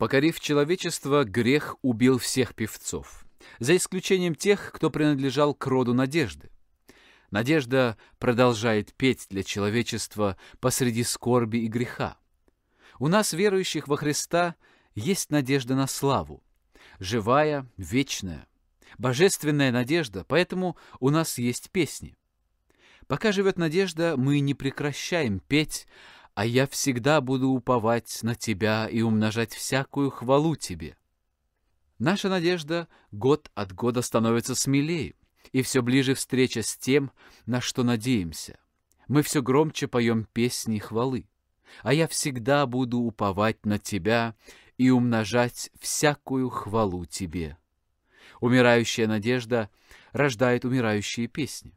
Покорив человечество, грех убил всех певцов, за исключением тех, кто принадлежал к роду надежды. Надежда продолжает петь для человечества посреди скорби и греха. У нас, верующих во Христа, есть надежда на славу, живая, вечная, божественная надежда, поэтому у нас есть песни. Пока живет надежда, мы не прекращаем петь, а я всегда буду уповать на Тебя и умножать всякую хвалу Тебе. Наша надежда год от года становится смелее, и все ближе встреча с тем, на что надеемся. Мы все громче поем песни хвалы, а я всегда буду уповать на Тебя и умножать всякую хвалу Тебе. Умирающая надежда рождает умирающие песни.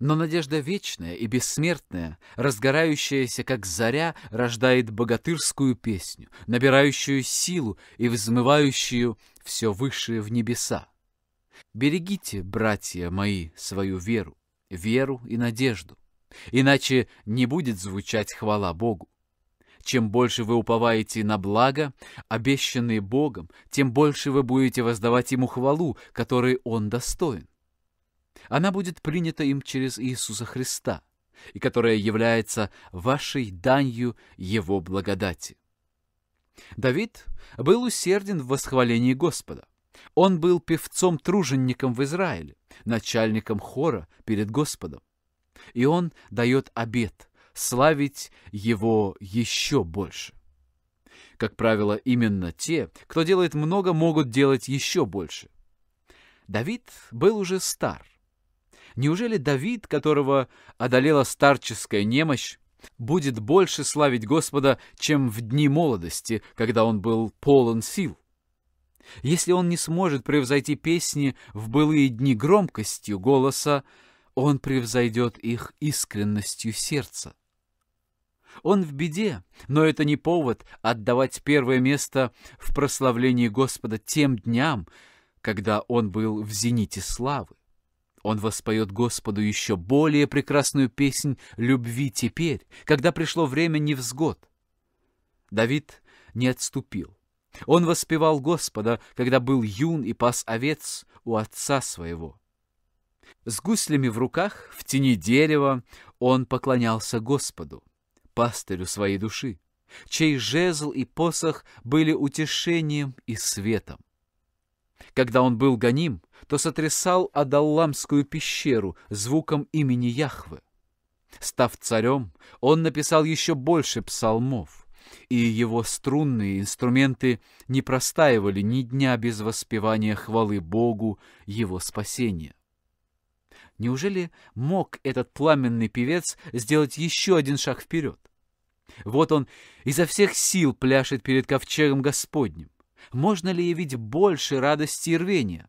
Но надежда вечная и бессмертная, разгорающаяся, как заря, рождает богатырскую песню, набирающую силу и взмывающую все выше в небеса. Берегите, братья мои, свою веру, веру и надежду, иначе не будет звучать хвала Богу. Чем больше вы уповаете на благо, обещанные Богом, тем больше вы будете воздавать Ему хвалу, которой Он достоин. Она будет принята им через Иисуса Христа, и которая является вашей данью Его благодати. Давид был усерден в восхвалении Господа. Он был певцом-тружеником в Израиле, начальником хора перед Господом. И он дает обет славить его еще больше. Как правило, именно те, кто делает много, могут делать еще больше. Давид был уже стар, Неужели Давид, которого одолела старческая немощь, будет больше славить Господа, чем в дни молодости, когда он был полон сил? Если он не сможет превзойти песни в былые дни громкостью голоса, он превзойдет их искренностью сердца. Он в беде, но это не повод отдавать первое место в прославлении Господа тем дням, когда он был в зените славы. Он воспоет Господу еще более прекрасную песнь любви теперь, когда пришло время невзгод. Давид не отступил. Он воспевал Господа, когда был юн и пас овец у отца своего. С гуслями в руках, в тени дерева, он поклонялся Господу, пастырю своей души, чей жезл и посох были утешением и светом. Когда он был гоним, то сотрясал Адалламскую пещеру звуком имени Яхвы. Став царем, он написал еще больше псалмов, и его струнные инструменты не простаивали ни дня без воспевания хвалы Богу его спасения. Неужели мог этот пламенный певец сделать еще один шаг вперед? Вот он изо всех сил пляшет перед ковчегом Господним. Можно ли явить больше радости и рвения?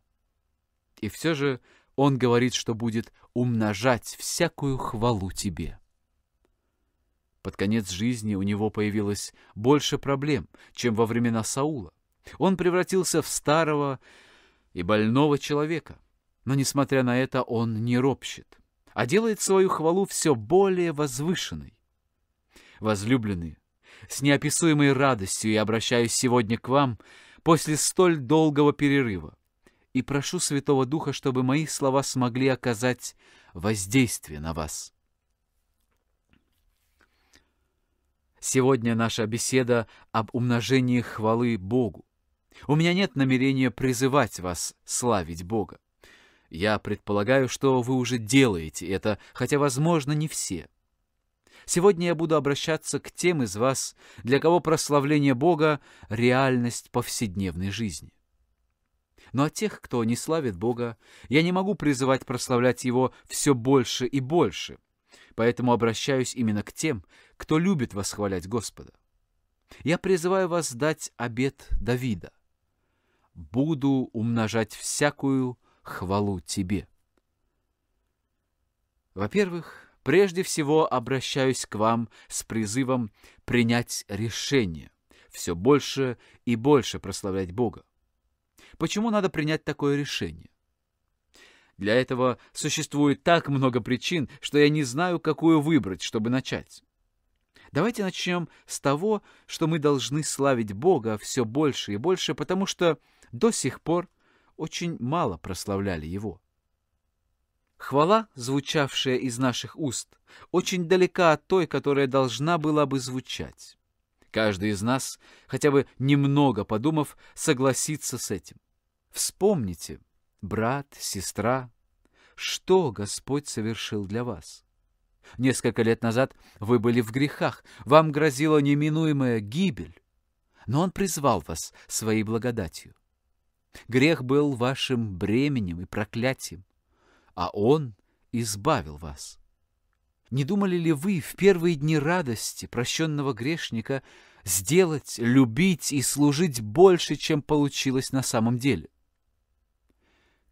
И все же он говорит, что будет умножать всякую хвалу тебе. Под конец жизни у него появилось больше проблем, чем во времена Саула. Он превратился в старого и больного человека. Но, несмотря на это, он не ропщет, а делает свою хвалу все более возвышенной. Возлюбленные, с неописуемой радостью я обращаюсь сегодня к вам после столь долгого перерыва и прошу Святого Духа, чтобы мои слова смогли оказать воздействие на вас. Сегодня наша беседа об умножении хвалы Богу. У меня нет намерения призывать вас славить Бога. Я предполагаю, что вы уже делаете это, хотя, возможно, не все. Сегодня я буду обращаться к тем из вас, для кого прославление Бога — реальность повседневной жизни. Но от тех, кто не славит Бога, я не могу призывать прославлять Его все больше и больше, поэтому обращаюсь именно к тем, кто любит восхвалять Господа. Я призываю вас дать обет Давида. «Буду умножать всякую хвалу тебе». Во-первых, Прежде всего обращаюсь к вам с призывом принять решение, все больше и больше прославлять Бога. Почему надо принять такое решение? Для этого существует так много причин, что я не знаю, какую выбрать, чтобы начать. Давайте начнем с того, что мы должны славить Бога все больше и больше, потому что до сих пор очень мало прославляли Его. Хвала, звучавшая из наших уст, очень далека от той, которая должна была бы звучать. Каждый из нас, хотя бы немного подумав, согласится с этим. Вспомните, брат, сестра, что Господь совершил для вас. Несколько лет назад вы были в грехах, вам грозила неминуемая гибель, но Он призвал вас своей благодатью. Грех был вашим бременем и проклятием, а Он избавил вас. Не думали ли вы в первые дни радости прощенного грешника сделать, любить и служить больше, чем получилось на самом деле?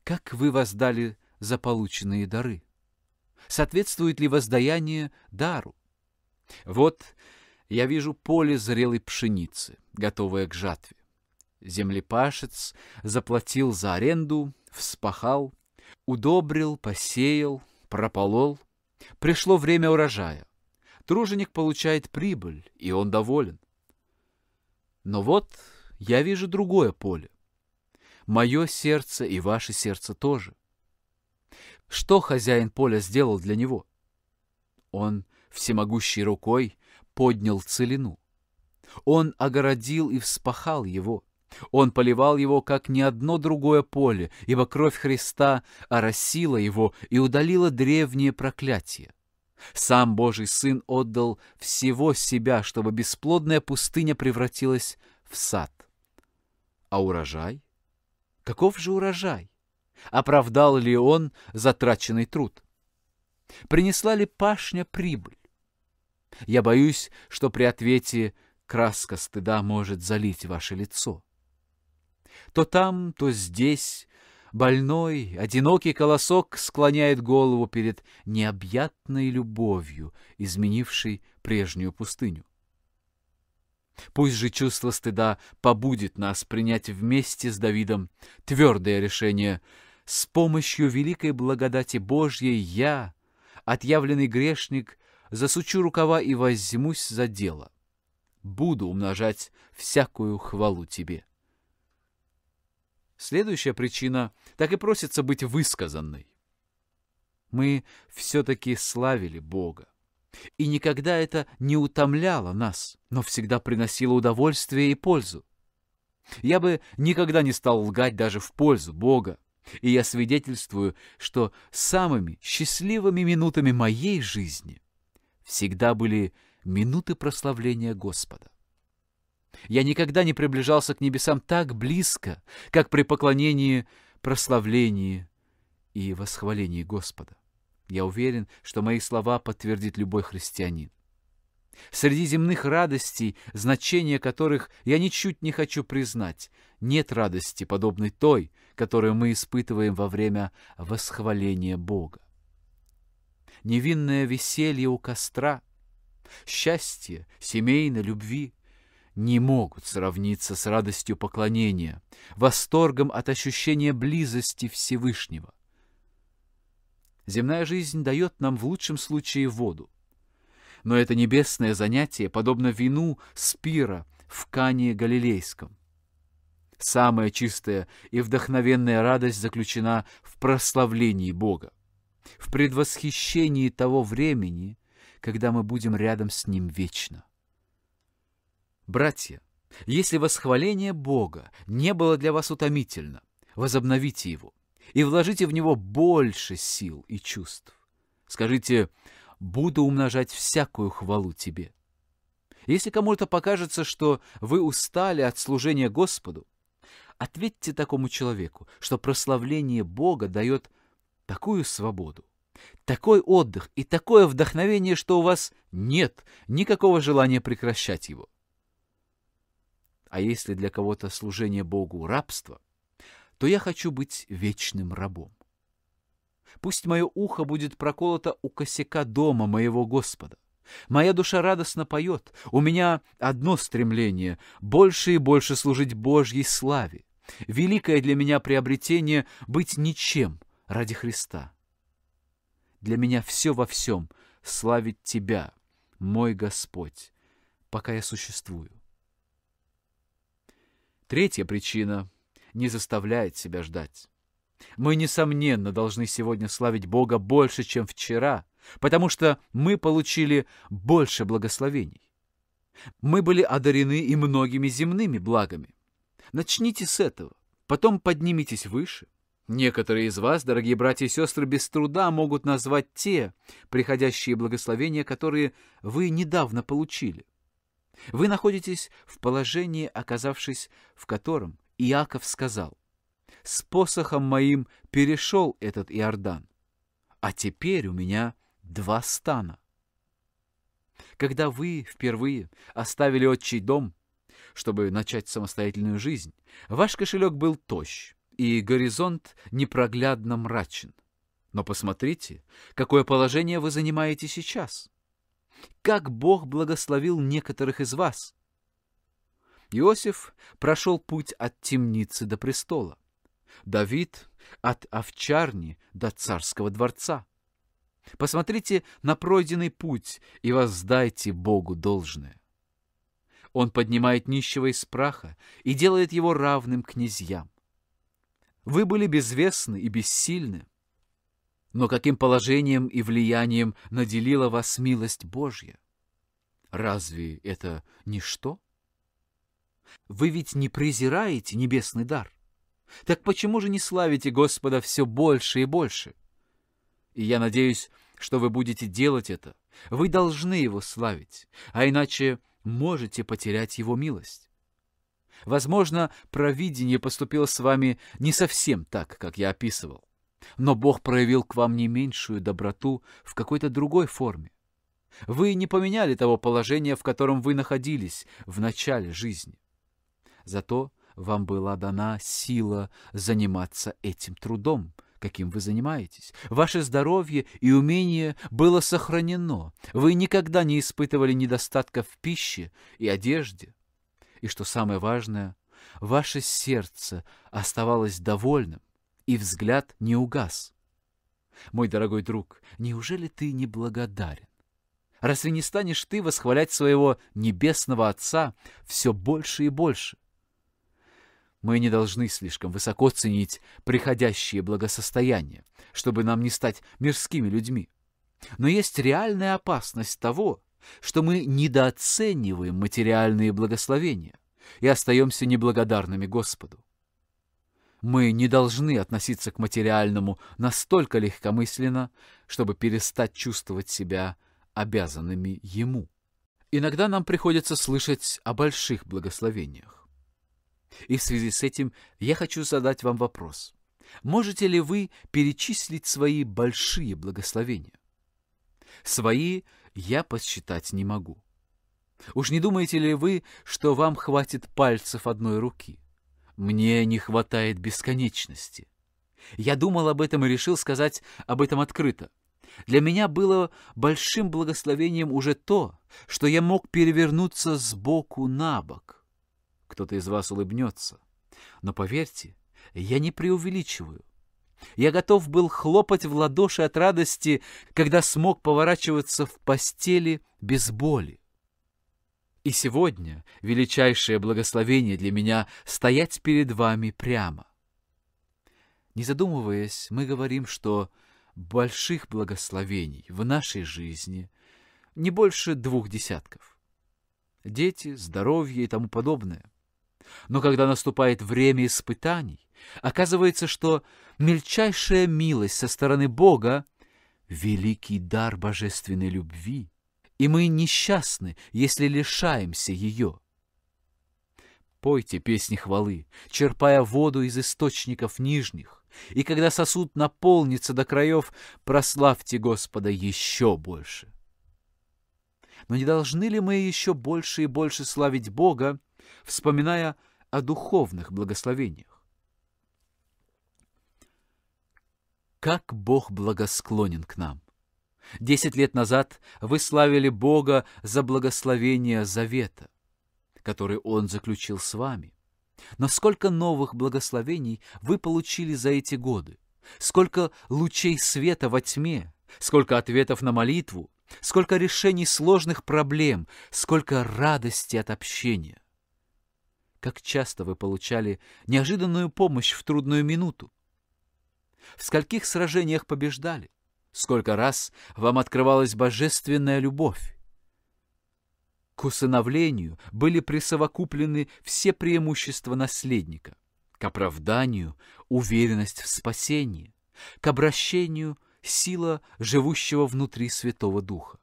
Как вы воздали за полученные дары? Соответствует ли воздаяние дару? Вот я вижу поле зрелой пшеницы, готовое к жатве. Землепашец заплатил за аренду, вспахал, Удобрил, посеял, прополол. Пришло время урожая. Труженик получает прибыль, и он доволен. Но вот я вижу другое поле. Мое сердце и ваше сердце тоже. Что хозяин поля сделал для него? Он всемогущей рукой поднял целину. Он огородил и вспахал его. Он поливал его, как ни одно другое поле, ибо кровь Христа оросила его и удалила древнее проклятие. Сам Божий Сын отдал всего себя, чтобы бесплодная пустыня превратилась в сад. А урожай? Каков же урожай? Оправдал ли он затраченный труд? Принесла ли пашня прибыль? Я боюсь, что при ответе краска стыда может залить ваше лицо. То там, то здесь больной, одинокий колосок склоняет голову перед необъятной любовью, изменившей прежнюю пустыню. Пусть же чувство стыда побудит нас принять вместе с Давидом твердое решение «С помощью великой благодати Божьей я, отъявленный грешник, засучу рукава и возьмусь за дело. Буду умножать всякую хвалу тебе». Следующая причина так и просится быть высказанной. Мы все-таки славили Бога. И никогда это не утомляло нас, но всегда приносило удовольствие и пользу. Я бы никогда не стал лгать даже в пользу Бога. И я свидетельствую, что самыми счастливыми минутами моей жизни всегда были минуты прославления Господа. Я никогда не приближался к небесам так близко, как при поклонении, прославлении и восхвалении Господа. Я уверен, что мои слова подтвердит любой христианин. Среди земных радостей, значения которых я ничуть не хочу признать, нет радости, подобной той, которую мы испытываем во время восхваления Бога. Невинное веселье у костра, счастье семейной любви — не могут сравниться с радостью поклонения, восторгом от ощущения близости Всевышнего. Земная жизнь дает нам в лучшем случае воду. Но это небесное занятие подобно вину спира в Кане Галилейском. Самая чистая и вдохновенная радость заключена в прославлении Бога, в предвосхищении того времени, когда мы будем рядом с Ним вечно. Братья, если восхваление Бога не было для вас утомительно, возобновите его и вложите в него больше сил и чувств. Скажите «Буду умножать всякую хвалу тебе». Если кому-то покажется, что вы устали от служения Господу, ответьте такому человеку, что прославление Бога дает такую свободу, такой отдых и такое вдохновение, что у вас нет никакого желания прекращать его. А если для кого-то служение Богу рабство, то я хочу быть вечным рабом. Пусть мое ухо будет проколото у косяка дома моего Господа. Моя душа радостно поет. У меня одно стремление — больше и больше служить Божьей славе. Великое для меня приобретение — быть ничем ради Христа. Для меня все во всем — славить Тебя, мой Господь, пока я существую. Третья причина – не заставляет себя ждать. Мы, несомненно, должны сегодня славить Бога больше, чем вчера, потому что мы получили больше благословений. Мы были одарены и многими земными благами. Начните с этого, потом поднимитесь выше. Некоторые из вас, дорогие братья и сестры, без труда могут назвать те приходящие благословения, которые вы недавно получили. Вы находитесь в положении, оказавшись в котором Иаков сказал, «С посохом моим перешел этот Иордан, а теперь у меня два стана». Когда вы впервые оставили отчий дом, чтобы начать самостоятельную жизнь, ваш кошелек был тощ, и горизонт непроглядно мрачен. Но посмотрите, какое положение вы занимаете сейчас как Бог благословил некоторых из вас. Иосиф прошел путь от темницы до престола, Давид — от овчарни до царского дворца. Посмотрите на пройденный путь и воздайте Богу должное. Он поднимает нищего из праха и делает его равным князьям. Вы были безвестны и бессильны, но каким положением и влиянием наделила вас милость Божья? Разве это ничто? Вы ведь не презираете небесный дар. Так почему же не славите Господа все больше и больше? И я надеюсь, что вы будете делать это. Вы должны его славить, а иначе можете потерять его милость. Возможно, провидение поступило с вами не совсем так, как я описывал но Бог проявил к вам не меньшую доброту в какой-то другой форме. Вы не поменяли того положения, в котором вы находились в начале жизни. Зато вам была дана сила заниматься этим трудом, каким вы занимаетесь. Ваше здоровье и умение было сохранено. Вы никогда не испытывали недостатка в пище и одежде. И что самое важное, ваше сердце оставалось довольным, и взгляд не угас. Мой дорогой друг, неужели ты не благодарен? Разве не станешь ты восхвалять своего небесного Отца все больше и больше? Мы не должны слишком высоко ценить приходящее благосостояние, чтобы нам не стать мирскими людьми. Но есть реальная опасность того, что мы недооцениваем материальные благословения и остаемся неблагодарными Господу. Мы не должны относиться к материальному настолько легкомысленно, чтобы перестать чувствовать себя обязанными ему. Иногда нам приходится слышать о больших благословениях. И в связи с этим я хочу задать вам вопрос. Можете ли вы перечислить свои большие благословения? Свои я посчитать не могу. Уж не думаете ли вы, что вам хватит пальцев одной руки? Мне не хватает бесконечности. Я думал об этом и решил сказать об этом открыто. Для меня было большим благословением уже то, что я мог перевернуться с боку на бок. Кто-то из вас улыбнется. Но поверьте, я не преувеличиваю. Я готов был хлопать в ладоши от радости, когда смог поворачиваться в постели без боли. И сегодня величайшее благословение для меня — стоять перед вами прямо. Не задумываясь, мы говорим, что больших благословений в нашей жизни не больше двух десятков. Дети, здоровье и тому подобное. Но когда наступает время испытаний, оказывается, что мельчайшая милость со стороны Бога — великий дар божественной любви — и мы несчастны, если лишаемся ее. Пойте песни хвалы, черпая воду из источников нижних, и когда сосуд наполнится до краев, прославьте Господа еще больше. Но не должны ли мы еще больше и больше славить Бога, вспоминая о духовных благословениях? Как Бог благосклонен к нам! Десять лет назад вы славили Бога за благословение завета, который Он заключил с вами. Но сколько новых благословений вы получили за эти годы? Сколько лучей света во тьме? Сколько ответов на молитву? Сколько решений сложных проблем? Сколько радости от общения? Как часто вы получали неожиданную помощь в трудную минуту? В скольких сражениях побеждали? сколько раз вам открывалась божественная любовь. К усыновлению были присовокуплены все преимущества наследника, к оправданию — уверенность в спасении, к обращению — сила живущего внутри Святого Духа.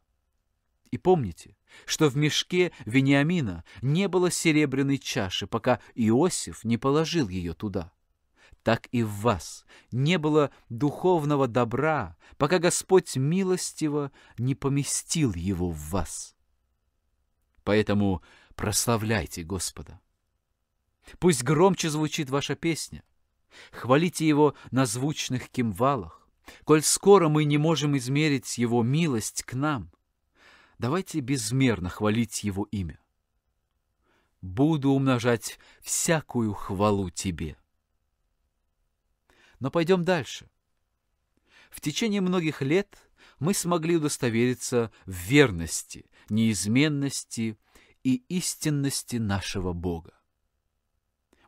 И помните, что в мешке Вениамина не было серебряной чаши, пока Иосиф не положил ее туда так и в вас не было духовного добра, пока Господь милостиво не поместил его в вас. Поэтому прославляйте Господа. Пусть громче звучит ваша песня. Хвалите его на звучных кимвалах. Коль скоро мы не можем измерить его милость к нам, давайте безмерно хвалить его имя. Буду умножать всякую хвалу тебе. Но пойдем дальше. В течение многих лет мы смогли удостовериться в верности, неизменности и истинности нашего Бога.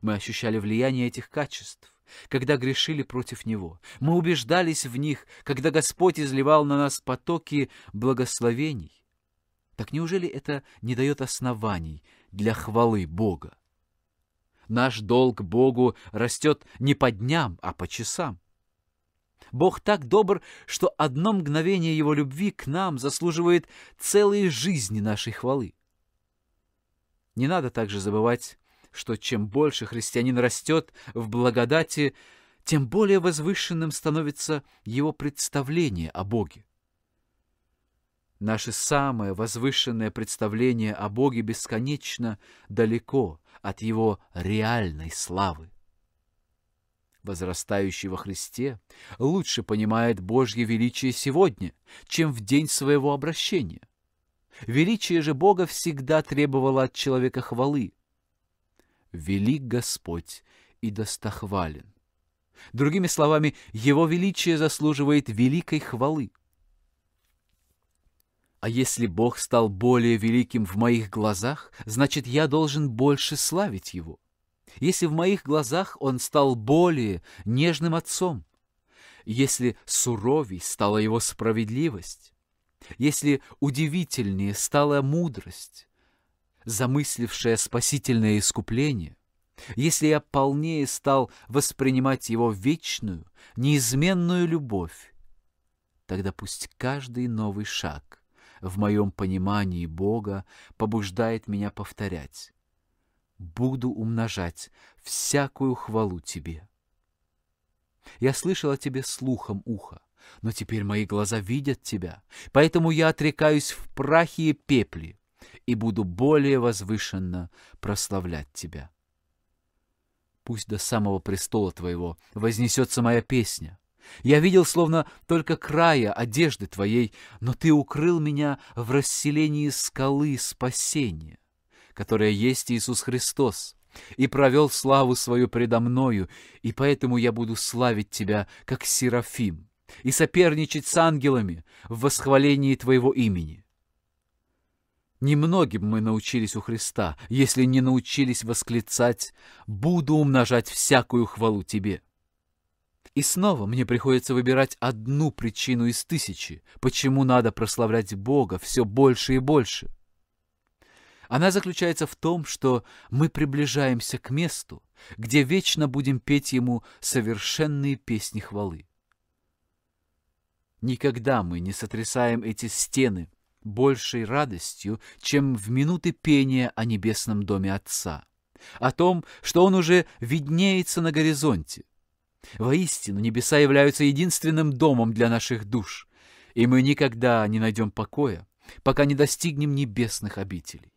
Мы ощущали влияние этих качеств, когда грешили против Него. Мы убеждались в них, когда Господь изливал на нас потоки благословений. Так неужели это не дает оснований для хвалы Бога? Наш долг Богу растет не по дням, а по часам. Бог так добр, что одно мгновение Его любви к нам заслуживает целой жизни нашей хвалы. Не надо также забывать, что чем больше христианин растет в благодати, тем более возвышенным становится его представление о Боге. Наше самое возвышенное представление о Боге бесконечно далеко от Его реальной славы. Возрастающий во Христе лучше понимает Божье величие сегодня, чем в день своего обращения. Величие же Бога всегда требовало от человека хвалы. «Велик Господь и достохвален». Другими словами, Его величие заслуживает великой хвалы. А если Бог стал более великим в моих глазах, значит, я должен больше славить Его. Если в моих глазах Он стал более нежным отцом, если суровей стала Его справедливость, если удивительнее стала мудрость, замыслившая спасительное искупление, если я полнее стал воспринимать Его вечную, неизменную любовь, тогда пусть каждый новый шаг в моем понимании Бога побуждает меня повторять «Буду умножать всякую хвалу Тебе». Я слышал о Тебе слухом уха, но теперь мои глаза видят Тебя, поэтому я отрекаюсь в прахе и пепле и буду более возвышенно прославлять Тебя. Пусть до самого престола Твоего вознесется моя песня — я видел словно только края одежды твоей, но ты укрыл меня в расселении скалы спасения, которая есть Иисус Христос, и провел славу свою предо мною, и поэтому я буду славить тебя, как Серафим, и соперничать с ангелами в восхвалении твоего имени. Немногим мы научились у Христа, если не научились восклицать «Буду умножать всякую хвалу тебе». И снова мне приходится выбирать одну причину из тысячи, почему надо прославлять Бога все больше и больше. Она заключается в том, что мы приближаемся к месту, где вечно будем петь Ему совершенные песни хвалы. Никогда мы не сотрясаем эти стены большей радостью, чем в минуты пения о небесном доме Отца, о том, что Он уже виднеется на горизонте, Воистину, небеса являются единственным домом для наших душ, и мы никогда не найдем покоя, пока не достигнем небесных обителей.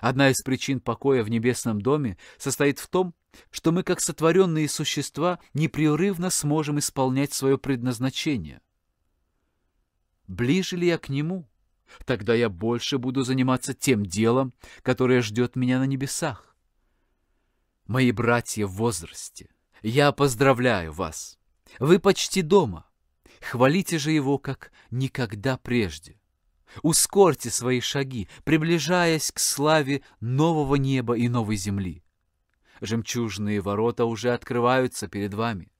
Одна из причин покоя в небесном доме состоит в том, что мы, как сотворенные существа, непрерывно сможем исполнять свое предназначение. Ближе ли я к нему? Тогда я больше буду заниматься тем делом, которое ждет меня на небесах. Мои братья в возрасте — я поздравляю вас. Вы почти дома. Хвалите же его, как никогда прежде. Ускорьте свои шаги, приближаясь к славе нового неба и новой земли. Жемчужные ворота уже открываются перед вами.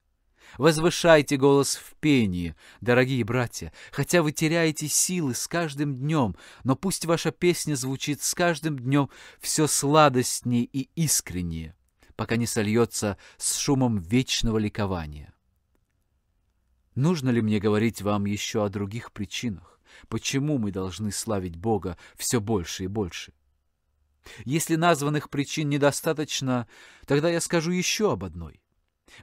Возвышайте голос в пении, дорогие братья, хотя вы теряете силы с каждым днем, но пусть ваша песня звучит с каждым днем все сладостнее и искреннее пока не сольется с шумом вечного ликования. Нужно ли мне говорить вам еще о других причинах, почему мы должны славить Бога все больше и больше? Если названных причин недостаточно, тогда я скажу еще об одной.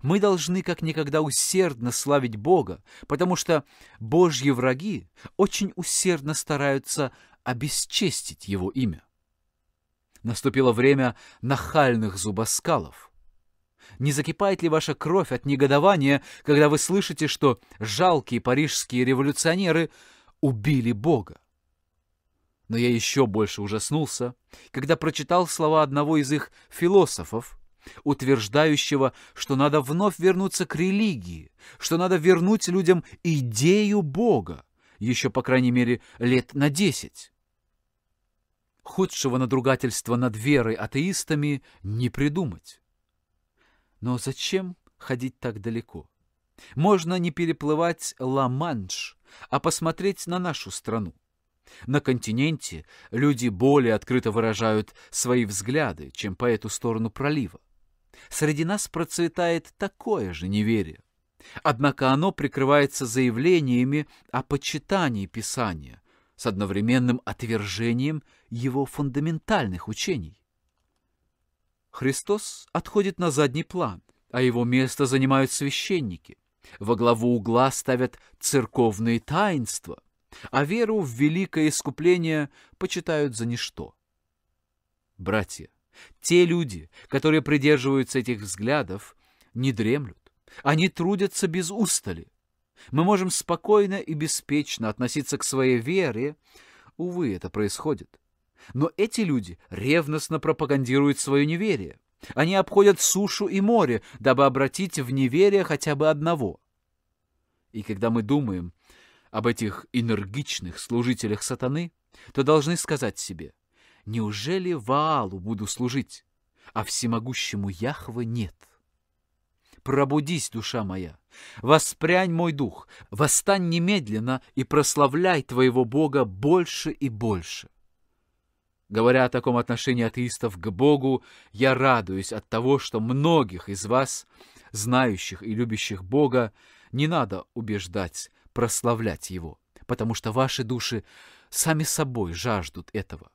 Мы должны как никогда усердно славить Бога, потому что Божьи враги очень усердно стараются обесчестить Его имя. Наступило время нахальных зубоскалов. Не закипает ли ваша кровь от негодования, когда вы слышите, что жалкие парижские революционеры убили Бога? Но я еще больше ужаснулся, когда прочитал слова одного из их философов, утверждающего, что надо вновь вернуться к религии, что надо вернуть людям идею Бога, еще, по крайней мере, лет на десять худшего надругательства над верой атеистами не придумать. Но зачем ходить так далеко? Можно не переплывать Ла-Манш, а посмотреть на нашу страну. На континенте люди более открыто выражают свои взгляды, чем по эту сторону пролива. Среди нас процветает такое же неверие. Однако оно прикрывается заявлениями о почитании Писания, с одновременным отвержением его фундаментальных учений. Христос отходит на задний план, а его место занимают священники. Во главу угла ставят церковные таинства, а веру в великое искупление почитают за ничто. Братья, те люди, которые придерживаются этих взглядов, не дремлют, они трудятся без устали, мы можем спокойно и беспечно относиться к своей вере. Увы, это происходит. Но эти люди ревностно пропагандируют свое неверие. Они обходят сушу и море, дабы обратить в неверие хотя бы одного. И когда мы думаем об этих энергичных служителях сатаны, то должны сказать себе, неужели Ваалу буду служить, а всемогущему Яхве нет? Пробудись, душа моя! Воспрянь мой дух, восстань немедленно и прославляй твоего Бога больше и больше. Говоря о таком отношении атеистов к Богу, я радуюсь от того, что многих из вас, знающих и любящих Бога, не надо убеждать прославлять Его, потому что ваши души сами собой жаждут этого.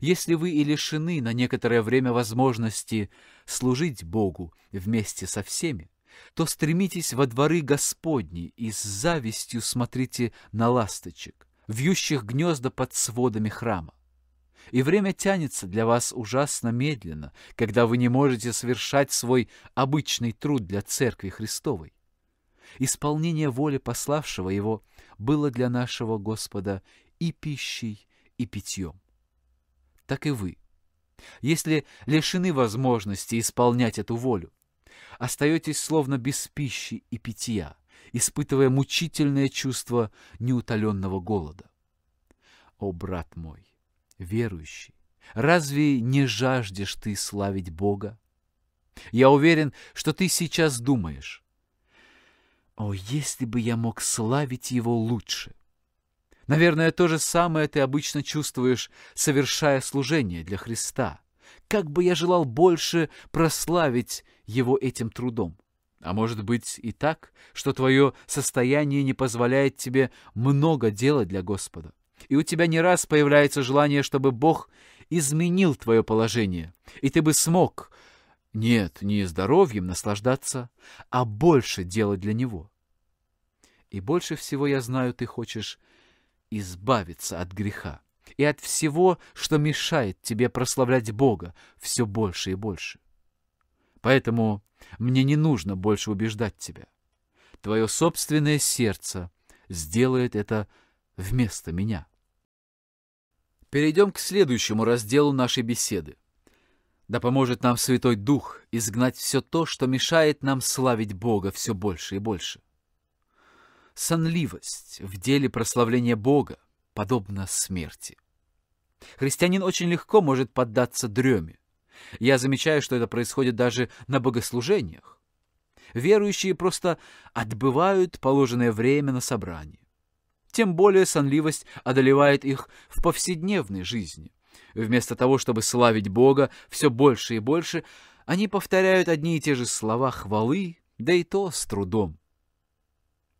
Если вы и лишены на некоторое время возможности служить Богу вместе со всеми, то стремитесь во дворы Господни и с завистью смотрите на ласточек, вьющих гнезда под сводами храма. И время тянется для вас ужасно медленно, когда вы не можете совершать свой обычный труд для Церкви Христовой. Исполнение воли пославшего его было для нашего Господа и пищей, и питьем. Так и вы, если лишены возможности исполнять эту волю, остаетесь словно без пищи и питья, испытывая мучительное чувство неутоленного голода. О, брат мой, верующий, разве не жаждешь ты славить Бога? Я уверен, что ты сейчас думаешь, «О, если бы я мог славить его лучше!» Наверное, то же самое ты обычно чувствуешь, совершая служение для Христа. Как бы я желал больше прославить его этим трудом. А может быть и так, что твое состояние не позволяет тебе много делать для Господа. И у тебя не раз появляется желание, чтобы Бог изменил твое положение, и ты бы смог, нет, не здоровьем наслаждаться, а больше делать для Него. И больше всего, я знаю, ты хочешь избавиться от греха и от всего, что мешает тебе прославлять Бога все больше и больше. Поэтому мне не нужно больше убеждать тебя. Твое собственное сердце сделает это вместо меня. Перейдем к следующему разделу нашей беседы. Да поможет нам Святой Дух изгнать все то, что мешает нам славить Бога все больше и больше. Сонливость в деле прославления Бога подобна смерти. Христианин очень легко может поддаться дреме. Я замечаю, что это происходит даже на богослужениях. Верующие просто отбывают положенное время на собрании. Тем более сонливость одолевает их в повседневной жизни. Вместо того, чтобы славить Бога все больше и больше, они повторяют одни и те же слова хвалы, да и то с трудом.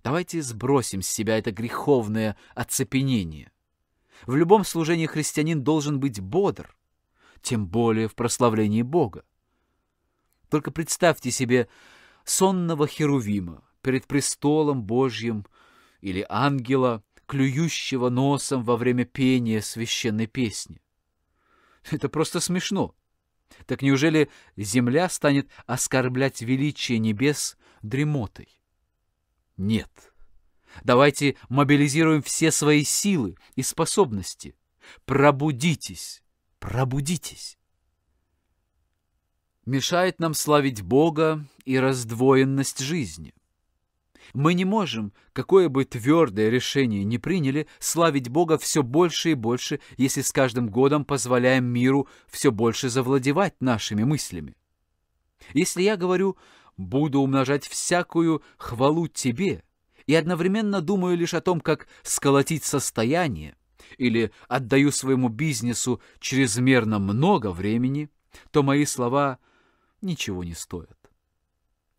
Давайте сбросим с себя это греховное оцепенение. В любом служении христианин должен быть бодр, тем более в прославлении Бога. Только представьте себе сонного херувима перед престолом Божьим или ангела, клюющего носом во время пения священной песни. Это просто смешно. Так неужели земля станет оскорблять величие небес дремотой? Нет. Давайте мобилизируем все свои силы и способности. Пробудитесь. Пробудитесь. Мешает нам славить Бога и раздвоенность жизни. Мы не можем, какое бы твердое решение ни приняли, славить Бога все больше и больше, если с каждым годом позволяем миру все больше завладевать нашими мыслями. Если я говорю «буду умножать всякую хвалу тебе» и одновременно думаю лишь о том, как сколотить состояние, или отдаю своему бизнесу чрезмерно много времени, то мои слова ничего не стоят.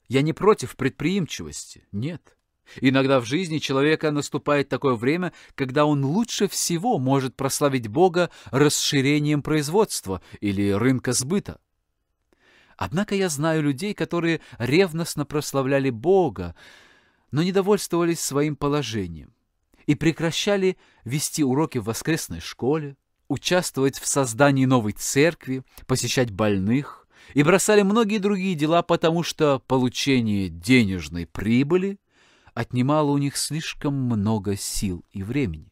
Я не против предприимчивости, нет. Иногда в жизни человека наступает такое время, когда он лучше всего может прославить Бога расширением производства или рынка сбыта. Однако я знаю людей, которые ревностно прославляли Бога, но недовольствовались своим положением и прекращали вести уроки в воскресной школе, участвовать в создании новой церкви, посещать больных и бросали многие другие дела, потому что получение денежной прибыли отнимало у них слишком много сил и времени.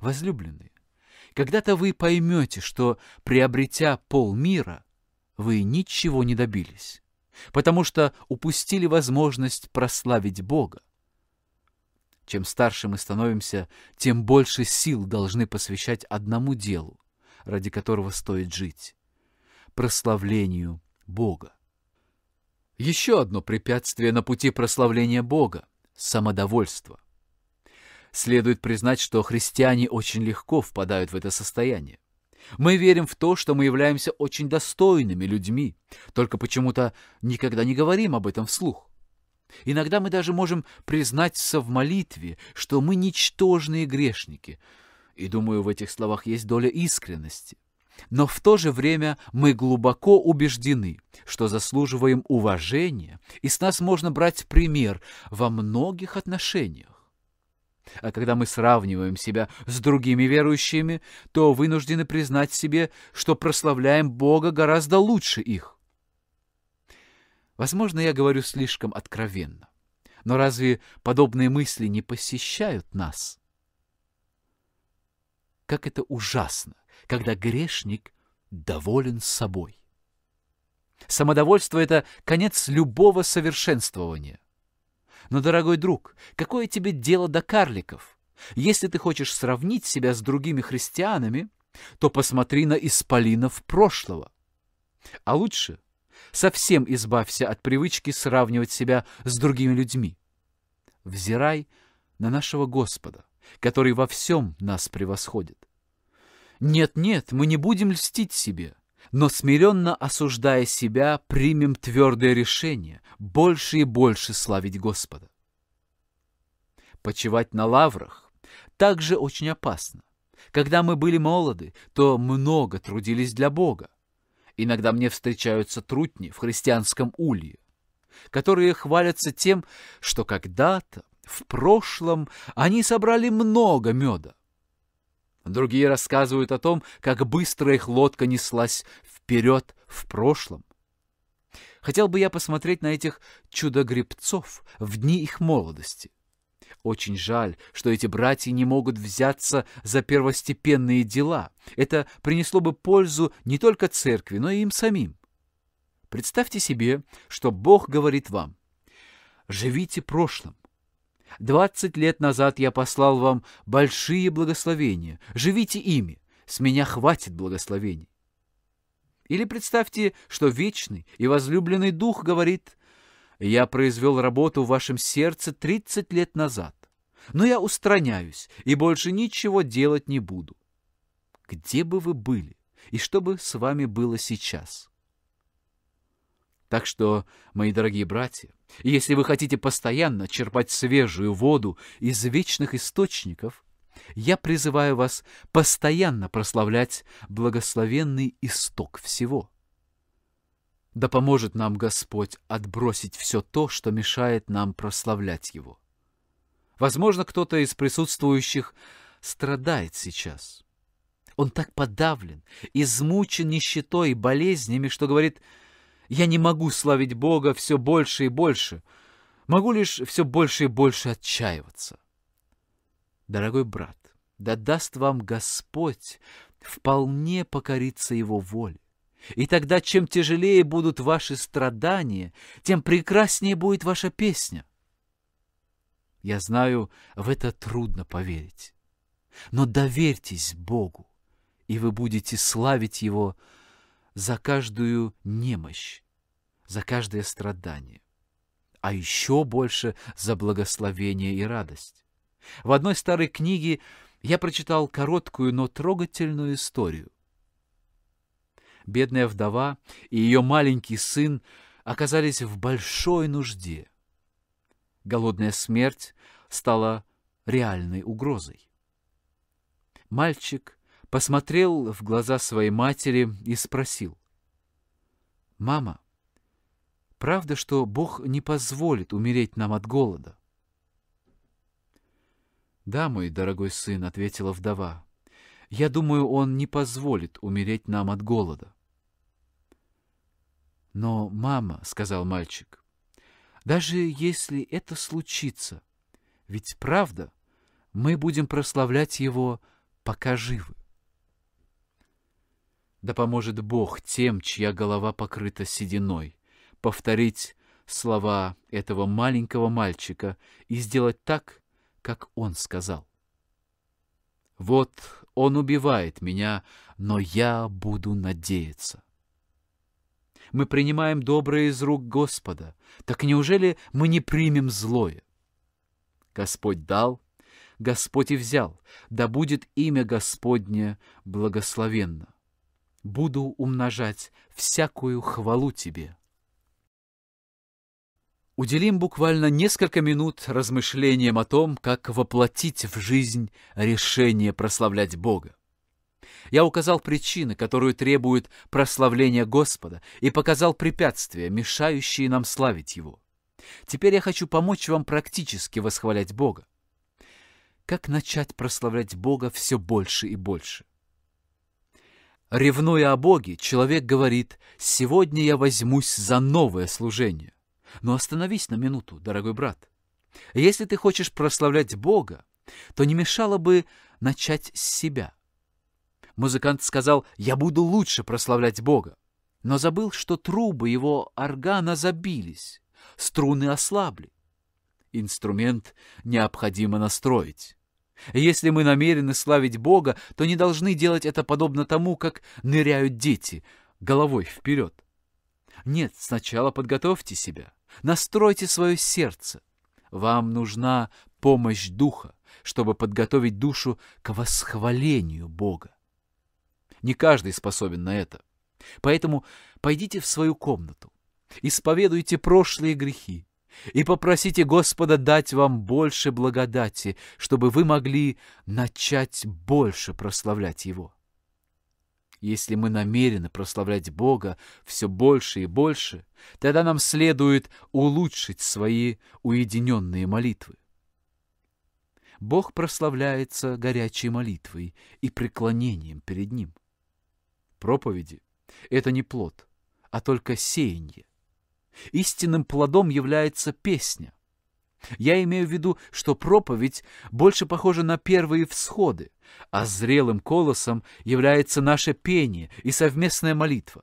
Возлюбленные, когда-то вы поймете, что, приобретя полмира, вы ничего не добились, потому что упустили возможность прославить Бога. Чем старше мы становимся, тем больше сил должны посвящать одному делу, ради которого стоит жить – прославлению Бога. Еще одно препятствие на пути прославления Бога – самодовольство. Следует признать, что христиане очень легко впадают в это состояние. Мы верим в то, что мы являемся очень достойными людьми, только почему-то никогда не говорим об этом вслух. Иногда мы даже можем признаться в молитве, что мы ничтожные грешники. И, думаю, в этих словах есть доля искренности. Но в то же время мы глубоко убеждены, что заслуживаем уважения, и с нас можно брать пример во многих отношениях. А когда мы сравниваем себя с другими верующими, то вынуждены признать себе, что прославляем Бога гораздо лучше их. Возможно, я говорю слишком откровенно. Но разве подобные мысли не посещают нас? Как это ужасно, когда грешник доволен собой. Самодовольство — это конец любого совершенствования. Но, дорогой друг, какое тебе дело до карликов? Если ты хочешь сравнить себя с другими христианами, то посмотри на исполинов прошлого. А лучше Совсем избавься от привычки сравнивать себя с другими людьми. Взирай на нашего Господа, который во всем нас превосходит. Нет-нет, мы не будем льстить себе, но смиренно осуждая себя, примем твердое решение больше и больше славить Господа. Почивать на лаврах также очень опасно. Когда мы были молоды, то много трудились для Бога. Иногда мне встречаются трутни в христианском улье, которые хвалятся тем, что когда-то, в прошлом, они собрали много меда. Другие рассказывают о том, как быстро их лодка неслась вперед в прошлом. Хотел бы я посмотреть на этих чудо-гребцов в дни их молодости. Очень жаль, что эти братья не могут взяться за первостепенные дела. Это принесло бы пользу не только церкви, но и им самим. Представьте себе, что Бог говорит вам. Живите прошлым. Двадцать лет назад я послал вам большие благословения. Живите ими. С меня хватит благословений. Или представьте, что вечный и возлюбленный Дух говорит я произвел работу в вашем сердце 30 лет назад, но я устраняюсь и больше ничего делать не буду. Где бы вы были и что бы с вами было сейчас? Так что, мои дорогие братья, если вы хотите постоянно черпать свежую воду из вечных источников, я призываю вас постоянно прославлять благословенный исток всего — да поможет нам Господь отбросить все то, что мешает нам прославлять Его. Возможно, кто-то из присутствующих страдает сейчас. Он так подавлен, измучен нищетой и болезнями, что говорит, «Я не могу славить Бога все больше и больше, могу лишь все больше и больше отчаиваться». Дорогой брат, да даст вам Господь вполне покориться Его воле. И тогда чем тяжелее будут ваши страдания, тем прекраснее будет ваша песня. Я знаю, в это трудно поверить. Но доверьтесь Богу, и вы будете славить Его за каждую немощь, за каждое страдание, а еще больше за благословение и радость. В одной старой книге я прочитал короткую, но трогательную историю бедная вдова и ее маленький сын оказались в большой нужде. Голодная смерть стала реальной угрозой. Мальчик посмотрел в глаза своей матери и спросил. «Мама, правда, что Бог не позволит умереть нам от голода?» «Да, мой дорогой сын», — ответила вдова. «Я думаю, он не позволит умереть нам от голода. Но, мама, — сказал мальчик, — даже если это случится, ведь правда, мы будем прославлять его, пока живы. Да поможет Бог тем, чья голова покрыта сединой, повторить слова этого маленького мальчика и сделать так, как он сказал. Вот он убивает меня, но я буду надеяться мы принимаем доброе из рук Господа, так неужели мы не примем злое? Господь дал, Господь и взял, да будет имя Господне благословенно. Буду умножать всякую хвалу Тебе. Уделим буквально несколько минут размышлениям о том, как воплотить в жизнь решение прославлять Бога. Я указал причины, которые требуют прославления Господа, и показал препятствия, мешающие нам славить Его. Теперь я хочу помочь вам практически восхвалять Бога. Как начать прославлять Бога все больше и больше? Ревнуя о Боге, человек говорит, «Сегодня я возьмусь за новое служение». Но остановись на минуту, дорогой брат. Если ты хочешь прославлять Бога, то не мешало бы начать с себя музыкант сказал «Я буду лучше прославлять Бога», но забыл, что трубы его органа забились, струны ослабли. Инструмент необходимо настроить. Если мы намерены славить Бога, то не должны делать это подобно тому, как ныряют дети, головой вперед. Нет, сначала подготовьте себя, настройте свое сердце. Вам нужна помощь Духа, чтобы подготовить душу к восхвалению Бога. Не каждый способен на это. Поэтому пойдите в свою комнату, исповедуйте прошлые грехи и попросите Господа дать вам больше благодати, чтобы вы могли начать больше прославлять Его. Если мы намерены прославлять Бога все больше и больше, тогда нам следует улучшить свои уединенные молитвы. Бог прославляется горячей молитвой и преклонением перед Ним. Проповеди — это не плод, а только сеяние. Истинным плодом является песня. Я имею в виду, что проповедь больше похожа на первые всходы, а зрелым колосом является наше пение и совместная молитва.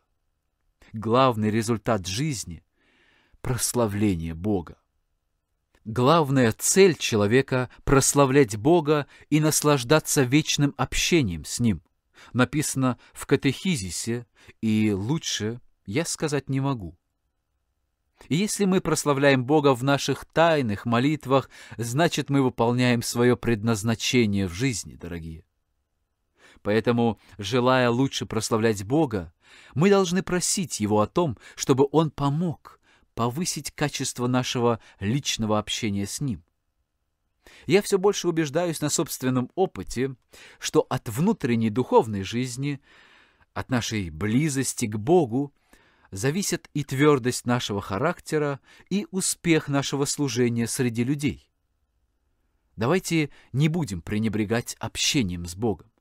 Главный результат жизни — прославление Бога. Главная цель человека — прославлять Бога и наслаждаться вечным общением с Ним. Написано в катехизисе, и лучше я сказать не могу. И если мы прославляем Бога в наших тайных молитвах, значит, мы выполняем свое предназначение в жизни, дорогие. Поэтому, желая лучше прославлять Бога, мы должны просить Его о том, чтобы Он помог повысить качество нашего личного общения с Ним. Я все больше убеждаюсь на собственном опыте, что от внутренней духовной жизни, от нашей близости к Богу, зависят и твердость нашего характера, и успех нашего служения среди людей. Давайте не будем пренебрегать общением с Богом.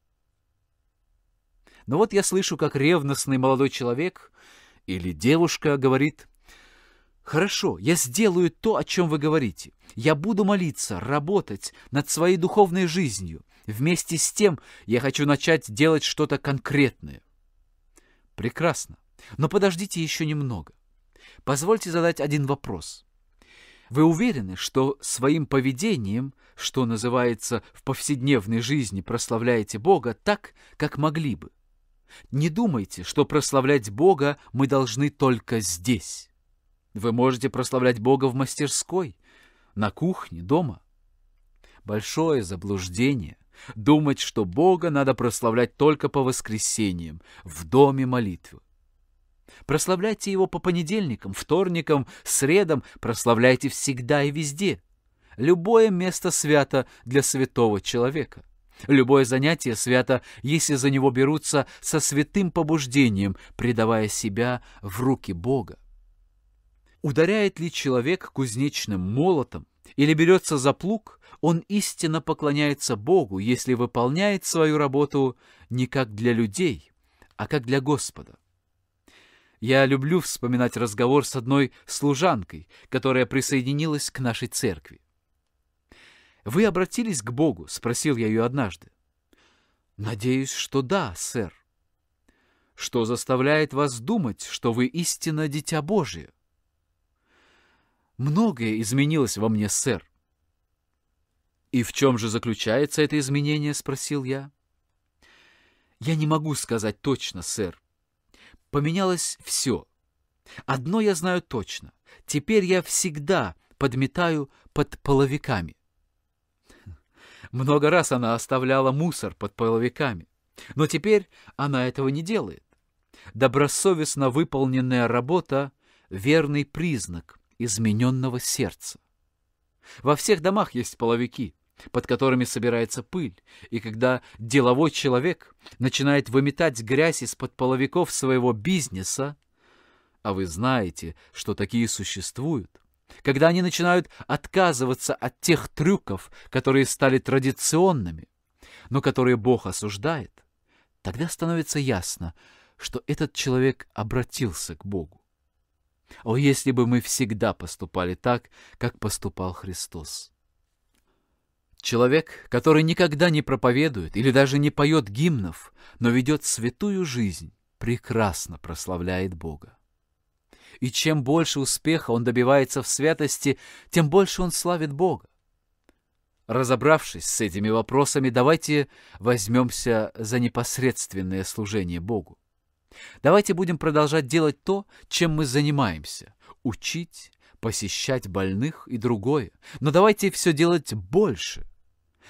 Но вот я слышу, как ревностный молодой человек или девушка говорит – Хорошо, я сделаю то, о чем вы говорите. Я буду молиться, работать над своей духовной жизнью. Вместе с тем я хочу начать делать что-то конкретное. Прекрасно. Но подождите еще немного. Позвольте задать один вопрос. Вы уверены, что своим поведением, что называется, в повседневной жизни прославляете Бога так, как могли бы? Не думайте, что прославлять Бога мы должны только здесь. Вы можете прославлять Бога в мастерской, на кухне, дома. Большое заблуждение — думать, что Бога надо прославлять только по воскресеньям, в доме молитвы. Прославляйте Его по понедельникам, вторникам, средам, прославляйте всегда и везде. Любое место свято для святого человека. Любое занятие свято, если за него берутся со святым побуждением, предавая себя в руки Бога. Ударяет ли человек кузнечным молотом или берется за плуг, он истинно поклоняется Богу, если выполняет свою работу не как для людей, а как для Господа. Я люблю вспоминать разговор с одной служанкой, которая присоединилась к нашей церкви. «Вы обратились к Богу?» — спросил я ее однажды. «Надеюсь, что да, сэр». «Что заставляет вас думать, что вы истинно дитя Божие?» Многое изменилось во мне, сэр. «И в чем же заключается это изменение?» — спросил я. «Я не могу сказать точно, сэр. Поменялось все. Одно я знаю точно. Теперь я всегда подметаю под половиками». Много раз она оставляла мусор под половиками, но теперь она этого не делает. Добросовестно выполненная работа — верный признак — измененного сердца. Во всех домах есть половики, под которыми собирается пыль, и когда деловой человек начинает выметать грязь из-под половиков своего бизнеса, а вы знаете, что такие существуют, когда они начинают отказываться от тех трюков, которые стали традиционными, но которые Бог осуждает, тогда становится ясно, что этот человек обратился к Богу. О, если бы мы всегда поступали так, как поступал Христос! Человек, который никогда не проповедует или даже не поет гимнов, но ведет святую жизнь, прекрасно прославляет Бога. И чем больше успеха он добивается в святости, тем больше он славит Бога. Разобравшись с этими вопросами, давайте возьмемся за непосредственное служение Богу. Давайте будем продолжать делать то, чем мы занимаемся – учить, посещать больных и другое. Но давайте все делать больше.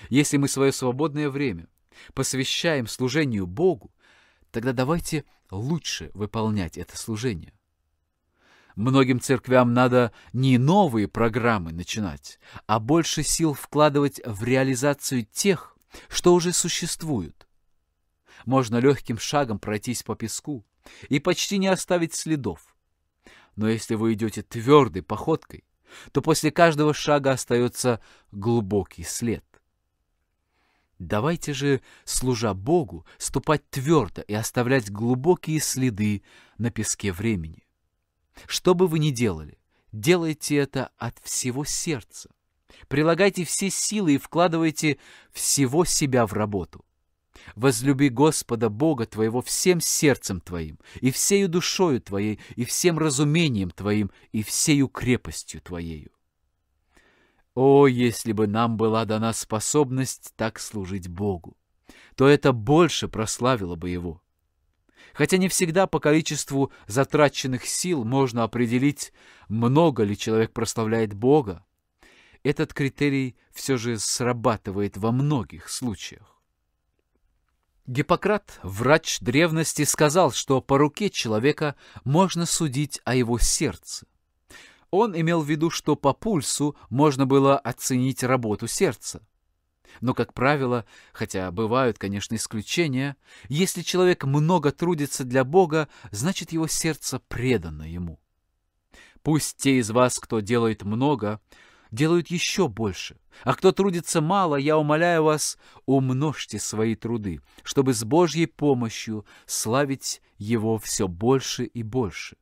Если мы свое свободное время посвящаем служению Богу, тогда давайте лучше выполнять это служение. Многим церквям надо не новые программы начинать, а больше сил вкладывать в реализацию тех, что уже существуют можно легким шагом пройтись по песку и почти не оставить следов. Но если вы идете твердой походкой, то после каждого шага остается глубокий след. Давайте же, служа Богу, ступать твердо и оставлять глубокие следы на песке времени. Что бы вы ни делали, делайте это от всего сердца. Прилагайте все силы и вкладывайте всего себя в работу. Возлюби Господа Бога твоего всем сердцем твоим, и всею душою твоей, и всем разумением твоим, и всею крепостью твоею. О, если бы нам была дана способность так служить Богу, то это больше прославило бы Его. Хотя не всегда по количеству затраченных сил можно определить, много ли человек прославляет Бога, этот критерий все же срабатывает во многих случаях. Гиппократ, врач древности, сказал, что по руке человека можно судить о его сердце. Он имел в виду, что по пульсу можно было оценить работу сердца. Но, как правило, хотя бывают, конечно, исключения, если человек много трудится для Бога, значит его сердце предано ему. Пусть те из вас, кто делает много, делают еще больше. А кто трудится мало, я умоляю вас, умножьте свои труды, чтобы с Божьей помощью славить Его все больше и больше.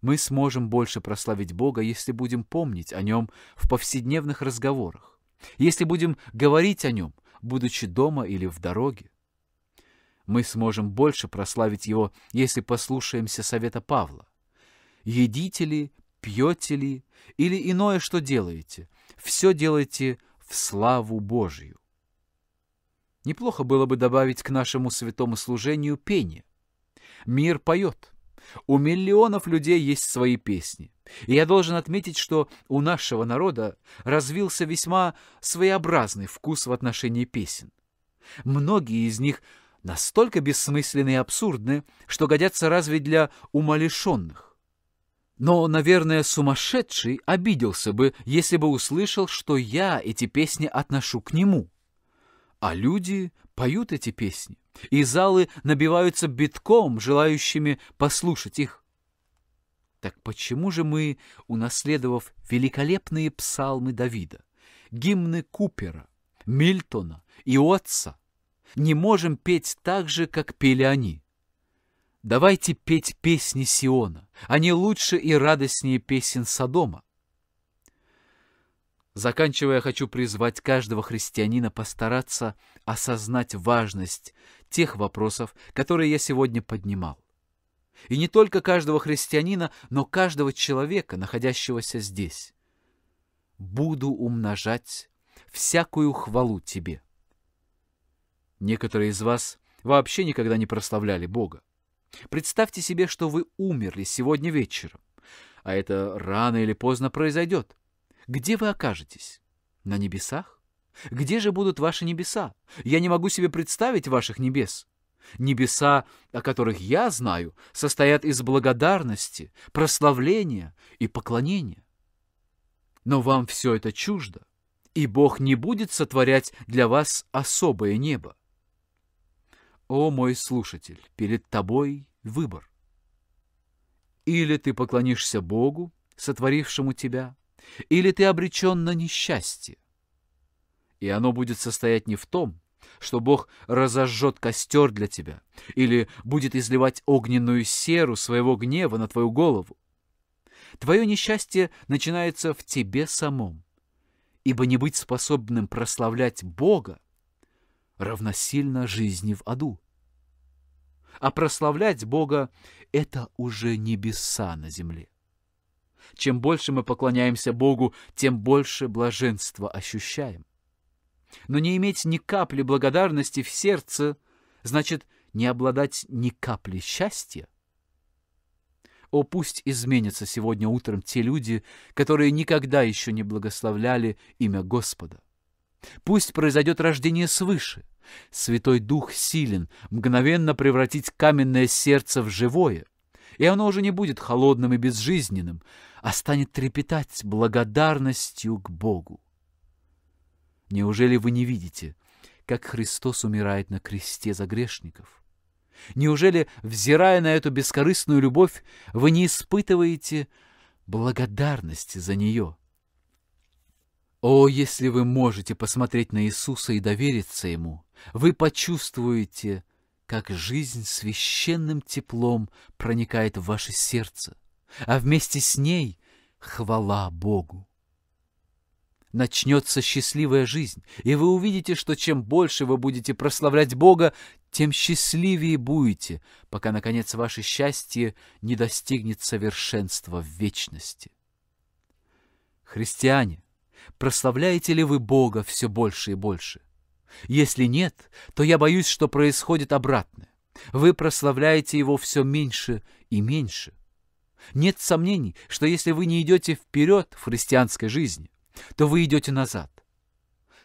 Мы сможем больше прославить Бога, если будем помнить о Нем в повседневных разговорах, если будем говорить о Нем, будучи дома или в дороге. Мы сможем больше прославить Его, если послушаемся совета Павла едите ли пьете ли или иное, что делаете, все делайте в славу Божию. Неплохо было бы добавить к нашему святому служению пение. Мир поет. У миллионов людей есть свои песни. И я должен отметить, что у нашего народа развился весьма своеобразный вкус в отношении песен. Многие из них настолько бессмысленны и абсурдны, что годятся разве для умалишенных. Но, наверное, сумасшедший обиделся бы, если бы услышал, что я эти песни отношу к нему. А люди поют эти песни, и залы набиваются битком, желающими послушать их. Так почему же мы, унаследовав великолепные псалмы Давида, гимны Купера, Мильтона и Отца, не можем петь так же, как пели они? Давайте петь песни Сиона. Они лучше и радостнее песен Содома. Заканчивая, хочу призвать каждого христианина постараться осознать важность тех вопросов, которые я сегодня поднимал. И не только каждого христианина, но каждого человека, находящегося здесь. «Буду умножать всякую хвалу тебе». Некоторые из вас вообще никогда не прославляли Бога. Представьте себе, что вы умерли сегодня вечером. А это рано или поздно произойдет. Где вы окажетесь? На небесах? Где же будут ваши небеса? Я не могу себе представить ваших небес. Небеса, о которых я знаю, состоят из благодарности, прославления и поклонения. Но вам все это чуждо, и Бог не будет сотворять для вас особое небо. О мой слушатель, перед тобой выбор. Или ты поклонишься Богу, сотворившему тебя, или ты обречен на несчастье. И оно будет состоять не в том, что Бог разожжет костер для тебя или будет изливать огненную серу своего гнева на твою голову. Твое несчастье начинается в тебе самом, ибо не быть способным прославлять Бога равносильно жизни в аду. А прославлять Бога — это уже небеса на земле. Чем больше мы поклоняемся Богу, тем больше блаженства ощущаем. Но не иметь ни капли благодарности в сердце значит не обладать ни капли счастья. О, пусть изменятся сегодня утром те люди, которые никогда еще не благословляли имя Господа. Пусть произойдет рождение свыше. Святой Дух силен мгновенно превратить каменное сердце в живое, и оно уже не будет холодным и безжизненным, а станет трепетать благодарностью к Богу. Неужели вы не видите, как Христос умирает на кресте за грешников? Неужели, взирая на эту бескорыстную любовь, вы не испытываете благодарности за нее? — о, если вы можете посмотреть на Иисуса и довериться Ему, вы почувствуете, как жизнь священным теплом проникает в ваше сердце, а вместе с ней хвала Богу. Начнется счастливая жизнь, и вы увидите, что чем больше вы будете прославлять Бога, тем счастливее будете, пока, наконец, ваше счастье не достигнет совершенства в вечности. Христиане, прославляете ли вы Бога все больше и больше? Если нет, то я боюсь, что происходит обратное. Вы прославляете Его все меньше и меньше. Нет сомнений, что если вы не идете вперед в христианской жизни, то вы идете назад.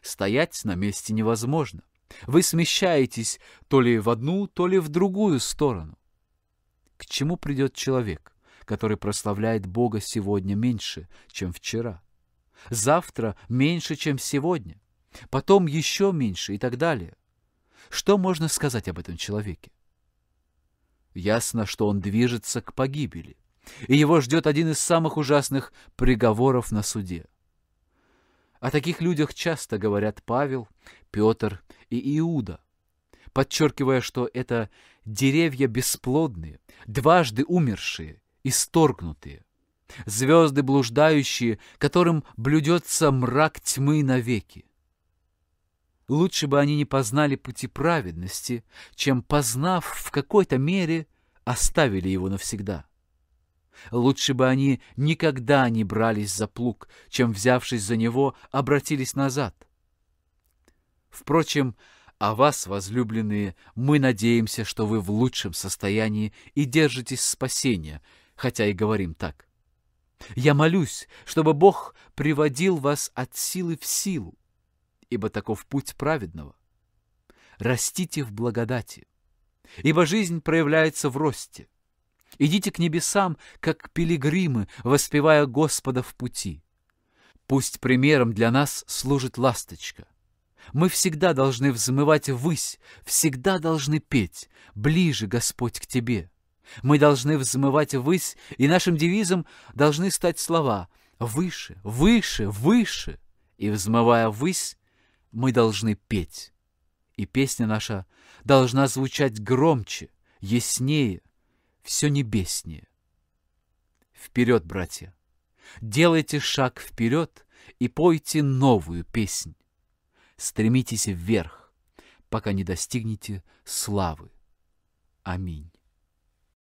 Стоять на месте невозможно. Вы смещаетесь то ли в одну, то ли в другую сторону. К чему придет человек, который прославляет Бога сегодня меньше, чем вчера? завтра меньше, чем сегодня, потом еще меньше и так далее. Что можно сказать об этом человеке? Ясно, что он движется к погибели, и его ждет один из самых ужасных приговоров на суде. О таких людях часто говорят Павел, Петр и Иуда, подчеркивая, что это деревья бесплодные, дважды умершие, исторгнутые звезды блуждающие, которым блюдется мрак тьмы навеки. Лучше бы они не познали пути праведности, чем, познав в какой-то мере, оставили его навсегда. Лучше бы они никогда не брались за плуг, чем, взявшись за него, обратились назад. Впрочем, а вас, возлюбленные, мы надеемся, что вы в лучшем состоянии и держитесь спасения, хотя и говорим так. Я молюсь, чтобы Бог приводил вас от силы в силу, ибо таков путь праведного. Растите в благодати, ибо жизнь проявляется в росте. Идите к небесам, как пилигримы, воспевая Господа в пути. Пусть примером для нас служит ласточка. Мы всегда должны взмывать ввысь, всегда должны петь «Ближе, Господь, к Тебе». Мы должны взмывать ввысь, и нашим девизом должны стать слова «выше, выше, выше». И, взмывая ввысь, мы должны петь. И песня наша должна звучать громче, яснее, все небеснее. Вперед, братья! Делайте шаг вперед и пойте новую песнь. Стремитесь вверх, пока не достигнете славы. Аминь.